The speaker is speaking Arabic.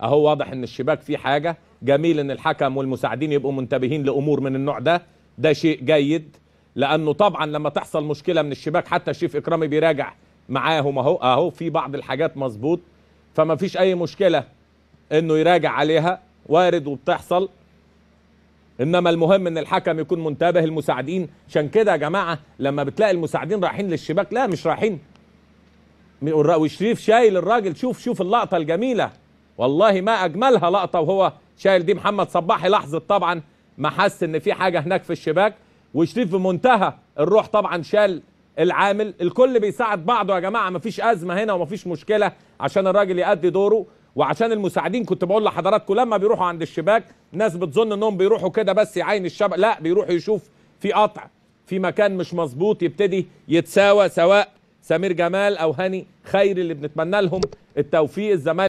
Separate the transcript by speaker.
Speaker 1: اهو واضح ان الشباك فيه حاجه جميل ان الحكم والمساعدين يبقوا منتبهين لامور من النوع ده ده شيء جيد لانه طبعا لما تحصل مشكله من الشباك حتى الشيف اكرامي بيراجع معاهم اهو اهو في بعض الحاجات مظبوط فما فيش اي مشكله انه يراجع عليها وارد وبتحصل انما المهم ان الحكم يكون منتبه المساعدين عشان كده يا جماعه لما بتلاقي المساعدين رايحين للشباك لا مش رايحين وشريف شايل الراجل شوف شوف اللقطه الجميله والله ما اجملها لقطه وهو شايل دي محمد صباحي لحظه طبعا ما حس ان في حاجه هناك في الشباك وشريف بمنتهى الروح طبعا شال العامل الكل بيساعد بعضه يا جماعه ما فيش ازمه هنا وما فيش مشكله عشان الراجل يأدي دوره وعشان المساعدين كنت بقول لحضراتكم لما بيروحوا عند الشباك ناس بتظن انهم بيروحوا كده بس يعين الشبك لا بيروحوا يشوف في قطع في مكان مش مظبوط يبتدي يتساوى سواء سمير جمال او هاني خيري اللي بنتمنى لهم التوفيق الزمالك